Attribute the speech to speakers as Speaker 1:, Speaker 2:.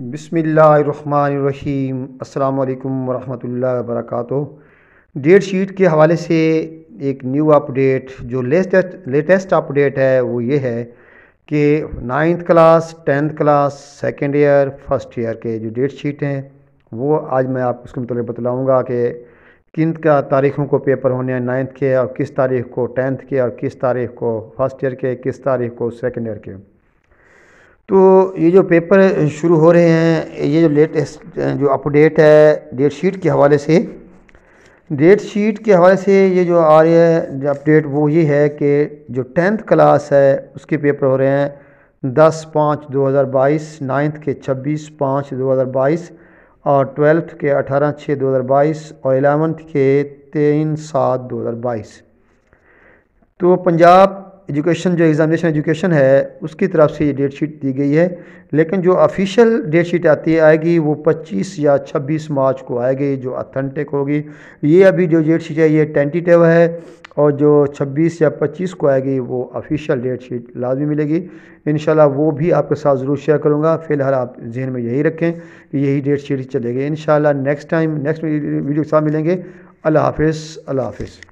Speaker 1: बिसमीम् अल्लाम वरहमल work date sheet के हवाले से एक न्यू अपडेट जो लेटेस्ट लेटेस्ट अपडेट है वो ये है कि ninth class tenth class second year first year के जो डेट शीट हैं वो आज मैं आपको उसके मतलब बतलाऊँगा कि किन का तारीखों को पेपर होने हैं नाइन्थ के और किस तारीख को टेंथ के और किस तारीख को फर्स्ट ईयर के किस तारीख को सेकेंड ईयर के तो ये जो पेपर शुरू हो रहे हैं ये जो लेटेस्ट जो अपडेट है डेट शीट के हवाले से डेट शीट के हवाले से ये जो आ रही है अपडेट वो ये है कि जो टेंथ क्लास है उसके पेपर हो रहे हैं दस पाँच दो हज़ार बाईस नाइन्थ के छब्बीस पाँच दो हज़ार बाईस और ट्वेल्थ के अठारह छः दो हज़ार बाईस और एलेवंथ के तीन सात दो हज़ार बाईस तो पंजाब एजुकेशन जो एग्ज़ामिनेशन एजुकेशन है उसकी तरफ से ये डेट शीट दी गई है लेकिन जो ऑफिशियल डेट शीट आती आएगी वो 25 या 26 मार्च को आएगी जो अथेंटिक होगी ये अभी जो डेट शीट है ये टेंटिटिव है और जो 26 या 25 को आएगी वो ऑफिशियल डेट शीट लाजमी मिलेगी इन वो भी आपके साथ ज़रूर शेयर करूँगा फ़िलहाल आप जहन में यही रखें कि यही डेट शीट चलेगी in next time next video के साथ मिलेंगे अल्लाह हाफ़ अल्लाह हाफिज़